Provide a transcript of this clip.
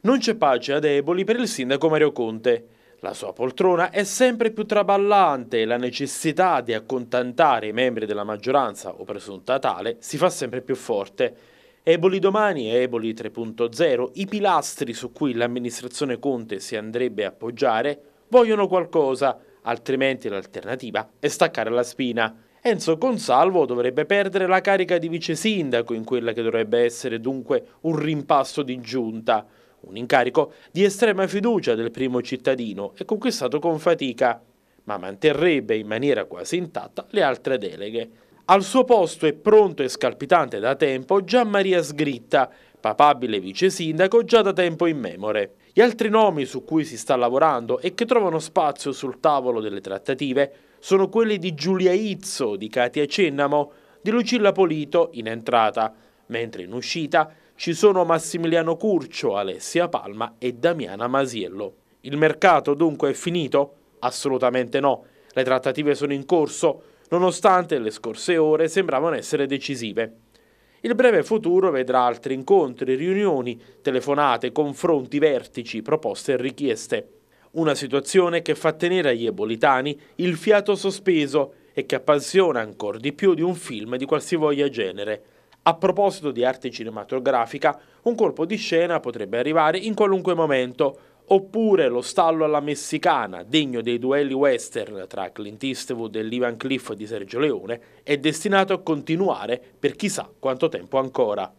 Non c'è pace a deboli per il sindaco Mario Conte. La sua poltrona è sempre più traballante e la necessità di accontentare i membri della maggioranza o presunta tale si fa sempre più forte. Eboli domani e Eboli 3.0, i pilastri su cui l'amministrazione Conte si andrebbe a appoggiare, vogliono qualcosa, altrimenti l'alternativa è staccare la spina. Enzo Consalvo dovrebbe perdere la carica di vice sindaco in quella che dovrebbe essere dunque un rimpasto di giunta un incarico di estrema fiducia del primo cittadino e conquistato con fatica, ma manterrebbe in maniera quasi intatta le altre deleghe. Al suo posto è pronto e scalpitante da tempo Gian Maria Sgritta, papabile vice sindaco già da tempo in memore. Gli altri nomi su cui si sta lavorando e che trovano spazio sul tavolo delle trattative sono quelli di Giulia Izzo, di Katia Cennamo, di Lucilla Polito in entrata, mentre in uscita ci sono Massimiliano Curcio, Alessia Palma e Damiana Masiello. Il mercato dunque è finito? Assolutamente no. Le trattative sono in corso, nonostante le scorse ore sembravano essere decisive. Il breve futuro vedrà altri incontri, riunioni, telefonate, confronti, vertici, proposte e richieste. Una situazione che fa tenere agli ebolitani il fiato sospeso e che appassiona ancora di più di un film di qualsivoglia genere. A proposito di arte cinematografica, un colpo di scena potrebbe arrivare in qualunque momento, oppure lo stallo alla messicana, degno dei duelli western tra Clint Eastwood e l'Ivan Cliff di Sergio Leone, è destinato a continuare per chissà quanto tempo ancora.